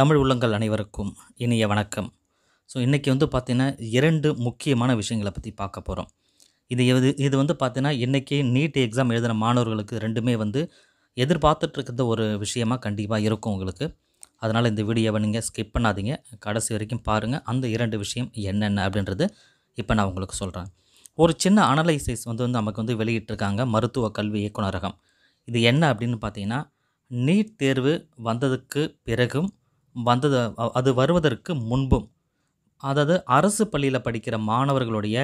தமிழ் உள்ளங்கள் அனைவருக்கும் இனிய வணக்கம் ஸோ இன்றைக்கி வந்து பார்த்திங்கன்னா இரண்டு முக்கியமான விஷயங்களை பற்றி பார்க்க போகிறோம் இது எது இது வந்து பார்த்திங்கன்னா இன்றைக்கி நீட் எக்ஸாம் எழுதின மாணவர்களுக்கு ரெண்டுமே வந்து எதிர்பார்த்துட்ருக்கிற ஒரு விஷயமாக கண்டிப்பாக இருக்கும் உங்களுக்கு அதனால் இந்த வீடியோவை நீங்கள் ஸ்கிப் பண்ணாதீங்க கடைசி வரைக்கும் பாருங்கள் அந்த இரண்டு விஷயம் என்னென்ன அப்படின்றது இப்போ நான் உங்களுக்கு சொல்கிறேன் ஒரு சின்ன அனலைசிஸ் வந்து வந்து நமக்கு வந்து வெளியிட்டிருக்காங்க மருத்துவ கல்வி இயக்குநரகம் இது என்ன அப்படின்னு பார்த்தீங்கன்னா நீட் தேர்வு வந்ததுக்கு பிறகும் வந்தது அது வருவதற்கு முன்பும் அதாவது அரசு பள்ளியில் படிக்கிற மாணவர்களுடைய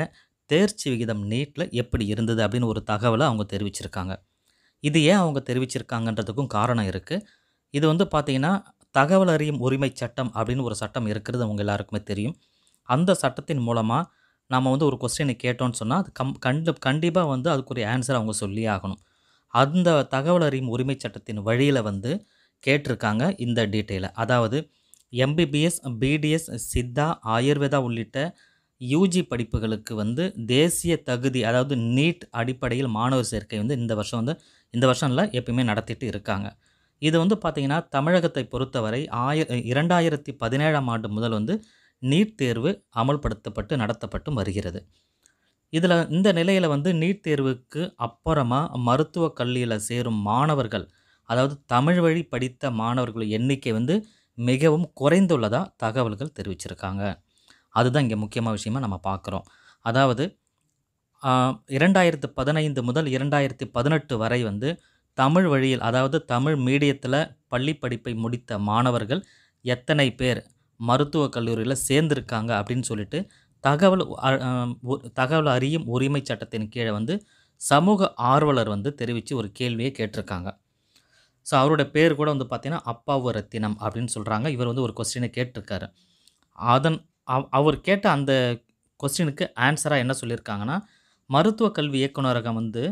தேர்ச்சி விகிதம் நீட்டில் எப்படி இருந்தது அப்படின்னு ஒரு தகவலை அவங்க தெரிவிச்சிருக்காங்க இது ஏன் அவங்க தெரிவிச்சிருக்காங்கன்றதுக்கும் காரணம் இருக்குது இது வந்து பார்த்திங்கன்னா தகவல் அறியும் உரிமை சட்டம் அப்படின்னு ஒரு சட்டம் இருக்கிறது அவங்க எல்லாருக்குமே தெரியும் அந்த சட்டத்தின் மூலமாக நம்ம வந்து ஒரு கொஸ்டினை கேட்டோம்னு சொன்னால் அது கம் கண்டு கண்டிப்பாக வந்து அதுக்குரிய ஆன்சர் அவங்க சொல்லி ஆகணும் அந்த தகவல் அறியும் உரிமை சட்டத்தின் வழியில் வந்து கேட்டிருக்காங்க இந்த டீட்டெயிலை அதாவது எம்பிபிஎஸ் பிடிஎஸ் சித்தா ஆயுர்வேதா உள்ளிட்ட யூஜி படிப்புகளுக்கு வந்து தேசிய தகுதி அதாவது நீட் அடிப்படையில் மாணவர் சேர்க்கை வந்து இந்த வருஷம் வந்து இந்த வருஷம் இல்லை எப்பயுமே நடத்திட்டு இருக்காங்க இது வந்து பார்த்திங்கன்னா தமிழகத்தை பொறுத்தவரை ஆயிர இரண்டாயிரத்தி பதினேழாம் ஆண்டு முதல் வந்து நீட் தேர்வு அமல்படுத்தப்பட்டு நடத்தப்பட்டு வருகிறது இதில் இந்த நிலையில் வந்து நீட் தேர்வுக்கு அப்புறமா மருத்துவக் கல்லியில் சேரும் மாணவர்கள் அதாவது தமிழ் வழி படித்த மாணவர்கள் எண்ணிக்கை வந்து மிகவும் குறைந்துள்ளதாக தகவல்கள் தெரிவிச்சிருக்காங்க அதுதான் இங்கே முக்கியமான விஷயமாக நம்ம பார்க்குறோம் அதாவது இரண்டாயிரத்து பதினைந்து முதல் இரண்டாயிரத்தி பதினெட்டு வரை வந்து தமிழ் வழியில் அதாவது தமிழ் மீடியத்தில் பள்ளி படிப்பை முடித்த மாணவர்கள் எத்தனை பேர் மருத்துவக் கல்லூரியில் சேர்ந்திருக்காங்க அப்படின்னு சொல்லிட்டு தகவல் தகவல் அறியும் உரிமை சட்டத்தின் கீழே வந்து சமூக ஆர்வலர் வந்து தெரிவித்து ஒரு கேள்வியை கேட்டிருக்காங்க ஸோ அவரோட பேர் கூட வந்து பார்த்திங்கன்னா அப்பாவு ரத்தினம் அப்படின்னு சொல்கிறாங்க இவர் வந்து ஒரு கொஸ்டினை கேட்டிருக்காரு அதன் அவ் அவர் கேட்ட அந்த கொஸ்டினுக்கு ஆன்சராக என்ன சொல்லியிருக்காங்கன்னா மருத்துவ கல்வி இயக்குநரகம் வந்து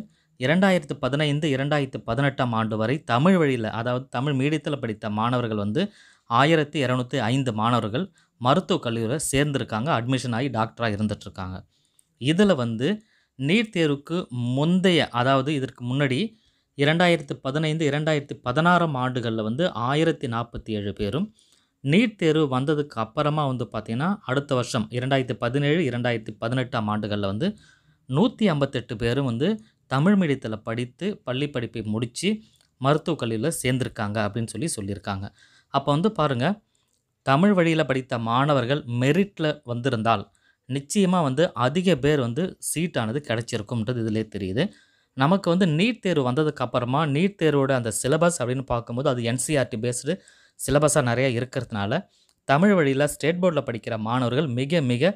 இரண்டாயிரத்து பதினைந்து இரண்டாயிரத்து பதினெட்டாம் ஆண்டு வரை தமிழ் வழியில் அதாவது தமிழ் மீடியத்தில் படித்த மாணவர்கள் வந்து ஆயிரத்தி இரநூத்தி ஐந்து மாணவர்கள் மருத்துவக் கல்லூரியில் சேர்ந்துருக்காங்க அட்மிஷன் ஆகி டாக்டராக இருந்துகிட்ருக்காங்க இதில் வந்து நீட் தேர்வுக்கு முந்தைய அதாவது இதற்கு முன்னாடி இரண்டாயிரத்து பதினைந்து இரண்டாயிரத்து பதினாறாம் ஆண்டுகளில் வந்து ஆயிரத்தி நாற்பத்தி ஏழு பேரும் நீட் தேர்வு வந்ததுக்கு அப்புறமா வந்து பார்த்திங்கன்னா அடுத்த வருஷம் இரண்டாயிரத்து பதினேழு இரண்டாயிரத்து பதினெட்டாம் ஆண்டுகளில் வந்து நூற்றி ஐம்பத்தெட்டு பேரும் வந்து தமிழ் மீடியத்தில் படித்து பள்ளி படிப்பை முடித்து மருத்துவக் கல்லூரியில் சேர்ந்துருக்காங்க அப்படின்னு சொல்லி சொல்லியிருக்காங்க அப்போ வந்து பாருங்கள் தமிழ் வழியில் படித்த மாணவர்கள் மெரிட்டில் வந்திருந்தால் நிச்சயமாக வந்து அதிக பேர் வந்து சீட்டானது கிடச்சிருக்கும்ன்றது இதிலே தெரியுது நமக்கு வந்து நீட் தேர்வு வந்ததுக்கு அப்புறமா நீட் தேர்வோட அந்த சிலபஸ் அப்படின்னு பார்க்கும்போது அது என்சிஆர்டி பேஸ்டு e சிலபஸாக நிறையா இருக்கிறதுனால தமிழ் வழியில் ஸ்டேட் போர்டில் படிக்கிற மாணவர்கள் மிக மிக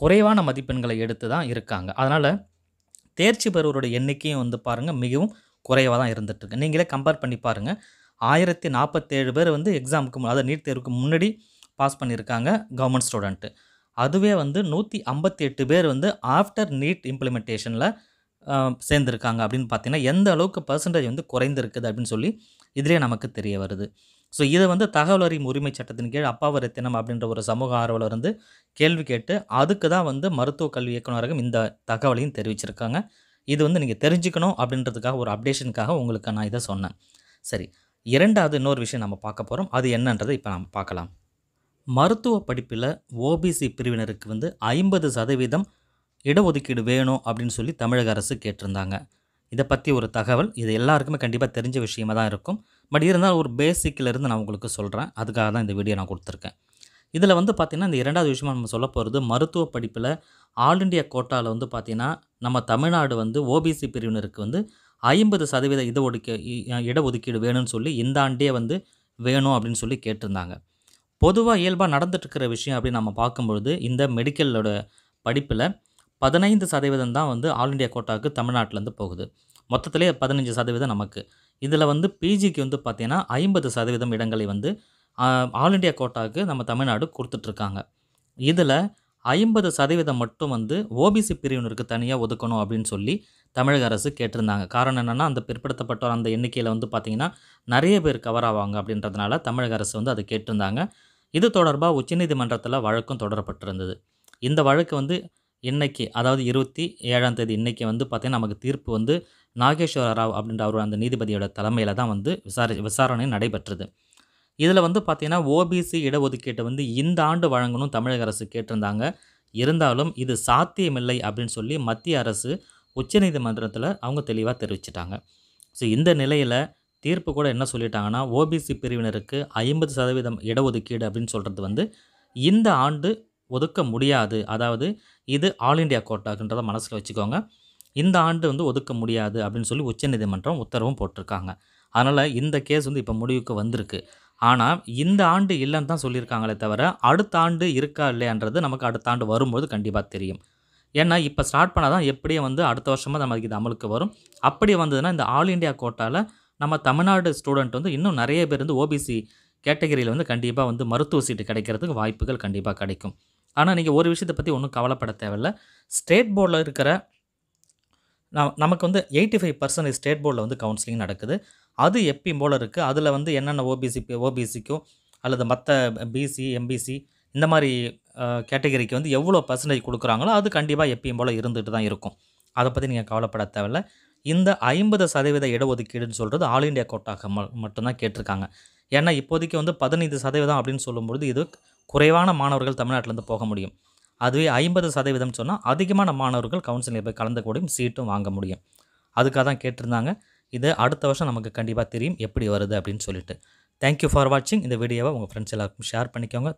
குறைவான மதிப்பெண்களை எடுத்து தான் இருக்காங்க அதனால் தேர்ச்சி பெறுவரோட எண்ணிக்கையும் வந்து பாருங்கள் மிகவும் குறைவாக தான் இருந்துகிட்ருக்கு நீங்களே கம்பேர் பண்ணி பாருங்கள் ஆயிரத்தி நாற்பத்தேழு பேர் வந்து எக்ஸாமுக்கு அதாவது நீட் தேர்வுக்கு முன்னாடி பாஸ் பண்ணியிருக்காங்க கவர்மெண்ட் ஸ்டூடெண்ட்டு அதுவே வந்து நூற்றி ஐம்பத்தி எட்டு பேர் வந்து ஆஃப்டர் நீட் இம்ப்ளிமெண்டேஷனில் சேர்ந்துருக்காங்க அப்படின்னு பார்த்தீங்கன்னா எந்த அளவுக்கு பர்சன்டேஜ் வந்து குறைந்திருக்குது அப்படின்னு சொல்லி இதிலே நமக்கு தெரிய வருது ஸோ இதை வந்து தகவல் அறியும் உரிமை சட்டத்தின் கீழ் அப்பாவரத்தினம் அப்படின்ற ஒரு சமூக ஆர்வலர் வந்து கேள்வி கேட்டு அதுக்கு தான் வந்து மருத்துவ கல்வி இயக்குநரகம் இந்த தகவலையும் தெரிவிச்சிருக்காங்க இது வந்து நீங்கள் தெரிஞ்சுக்கணும் அப்படின்றதுக்காக ஒரு அப்டேஷனுக்காக உங்களுக்கு நான் இதை சொன்னேன் சரி இரண்டாவது இன்னொரு விஷயம் நம்ம பார்க்க போகிறோம் அது என்னன்றதை இப்போ நம்ம பார்க்கலாம் மருத்துவ படிப்பில் ஓபிசி பிரிவினருக்கு வந்து ஐம்பது சதவீதம் இடஒதுக்கீடு வேணும் அப்படின்னு சொல்லி தமிழக அரசு கேட்டிருந்தாங்க இதை பற்றி ஒரு தகவல் இது எல்லாருக்குமே கண்டிப்பாக தெரிஞ்ச விஷயமாக தான் இருக்கும் பட் இருந்தாலும் ஒரு பேசிக்கிலேருந்து நான் உங்களுக்கு சொல்கிறேன் அதுக்காக தான் இந்த வீடியோ நான் கொடுத்துருக்கேன் இதில் வந்து பார்த்திங்கன்னா இந்த இரண்டாவது விஷயமா நம்ம சொல்ல போகிறது மருத்துவ படிப்பில் ஆல் இண்டியா கோட்டாவில் வந்து பார்த்திங்கன்னா நம்ம தமிழ்நாடு வந்து ஓபிசி பிரிவினருக்கு வந்து ஐம்பது சதவீத இட ஒதுக்க இட ஒதுக்கீடு வேணும்னு சொல்லி இந்த ஆண்டே வந்து வேணும் அப்படின்னு சொல்லி கேட்டிருந்தாங்க பொதுவாக இயல்பாக நடந்துட்டுருக்கிற விஷயம் அப்படின்னு நம்ம பார்க்கும்பொழுது இந்த மெடிக்கலோட படிப்பில் பதினைந்து சதவீதம் தான் வந்து ஆல் இண்டியா கோட்டாவுக்கு தமிழ்நாட்டிலேருந்து போகுது மொத்தத்திலே பதினஞ்சு சதவீதம் நமக்கு இதில் வந்து பிஜிக்கு வந்து பார்த்திங்கன்னா ஐம்பது சதவீதம் இடங்களை வந்து ஆல் இண்டியா கோட்டாவுக்கு நம்ம தமிழ்நாடு கொடுத்துட்ருக்காங்க இதில் ஐம்பது சதவீதம் மட்டும் வந்து ஓபிசி பிரிவினருக்கு தனியாக ஒதுக்கணும் அப்படின்னு சொல்லி தமிழக அரசு கேட்டிருந்தாங்க காரணம் என்னென்னா அந்த பிற்படுத்தப்பட்டோர் அந்த எண்ணிக்கையில் வந்து பார்த்திங்கன்னா நிறைய பேர் கவர் ஆவாங்க அப்படின்றதுனால தமிழக அரசு வந்து அதை கேட்டிருந்தாங்க இது தொடர்பாக உச்சநீதிமன்றத்தில் வழக்கும் தொடரப்பட்டிருந்தது இந்த வழக்கு வந்து இன்றைக்கி அதாவது இருபத்தி ஏழாம் தேதி இன்றைக்கி வந்து பார்த்திங்கன்னா நமக்கு தீர்ப்பு வந்து நாகேஸ்வர ராவ் அப்படின்ற அவர் அந்த நீதிபதியோட தலைமையில் தான் வந்து விசாரி விசாரணை நடைபெற்றது இதில் வந்து பார்த்திங்கன்னா ஓபிசி இடஒதுக்கீட்டை வந்து இந்த ஆண்டு வழங்கணும் தமிழக அரசு கேட்டிருந்தாங்க இருந்தாலும் இது சாத்தியமில்லை அப்படின்னு சொல்லி மத்திய அரசு உச்சநீதிமன்றத்தில் அவங்க தெளிவாக தெரிவிச்சிட்டாங்க ஸோ இந்த நிலையில் தீர்ப்பு கூட என்ன சொல்லிட்டாங்கன்னா ஓபிசி பிரிவினருக்கு ஐம்பது சதவீதம் இடஒதுக்கீடு அப்படின்னு சொல்கிறது வந்து இந்த ஆண்டு ஒதுக்க முடியாது அதாவது இது ஆல் இண்டியா கோட்டாக்குன்றத மனசில் வச்சுக்கோங்க இந்த ஆண்டு வந்து ஒதுக்க முடியாது அப்படின்னு சொல்லி உச்சநீதிமன்றம் உத்தரவும் போட்டிருக்காங்க அதனால் இந்த கேஸ் வந்து இப்போ முடிவுக்கு வந்திருக்கு ஆனால் இந்த ஆண்டு இல்லைன்னு தான் சொல்லியிருக்காங்களே தவிர அடுத்த ஆண்டு இருக்கா இல்லையான்றது நமக்கு அடுத்த ஆண்டு வரும்போது கண்டிப்பாக தெரியும் ஏன்னா இப்போ ஸ்டார்ட் பண்ணால் தான் எப்படியே வந்து அடுத்த வருஷமாக நமக்கு இது அமலுக்கு வரும் அப்படி வந்ததுன்னா இந்த ஆல் இண்டியா கோட்டாவில் நம்ம தமிழ்நாடு ஸ்டூடெண்ட் வந்து இன்னும் நிறைய பேர் வந்து ஓபிசி கேட்டகரியில் வந்து கண்டிப்பாக வந்து மருத்துவ சீட்டு கிடைக்கிறதுக்கு வாய்ப்புகள் கண்டிப்பாக கிடைக்கும் ஆனால் நீங்கள் ஒரு விஷயத்தை பற்றி ஒன்றும் கவலைப்பட தேவையில்ல ஸ்டேட் போர்டில் இருக்கிற நமக்கு வந்து எயிட்டி ஃபைவ் பர்சன்டேஜ் ஸ்டேட் போர்டில் வந்து கவுன்சிலிங் நடக்குது அது எப்பயும் போல் இருக்குது அதில் வந்து என்னென்ன ஓபிசி ஓபிசிக்கும் அல்லது மற்ற பிசி எம்பிசி இந்த மாதிரி கேட்டகரிக்கு வந்து எவ்வளோ பர்சன்டேஜ் கொடுக்குறாங்களோ அது கண்டிப்பாக எப்பயும் போல் இருந்துகிட்டு தான் இருக்கும் அதை பற்றி நீங்கள் கவலைப்பட தேவையில்ல இந்த ஐம்பது சதவீத இடஒதுக்கீடுன்னு சொல்கிறது ஆல் இண்டியா கோட்டாக மட்டும்தான் கேட்டிருக்காங்க ஏன்னா இப்போதைக்கு வந்து பதினைந்து சதவீதம் அப்படின்னு சொல்லும்பொழுது இது குறைவான மாணவர்கள் தமிழ்நாட்டிலேருந்து போக முடியும் அதுவே ஐம்பது சதவீதம் சொன்னால் அதிகமான மாணவர்கள் கவுன்சிலில் போய் கலந்துக்கூடிய சீட்டும் வாங்க முடியும் அதுக்காக தான் கேட்டிருந்தாங்க இது அடுத்த வருஷம் நமக்கு கண்டிப்பாக தெரியும் எப்படி வருது அப்படின்னு சொல்லிட்டு தேங்க்யூ ஃபார் வாட்சிங் இந்த வீடியோவை உங்கள் ஃப்ரெண்ட்ஸ் எல்லாருக்கும் ஷேர் பண்ணிக்கோங்க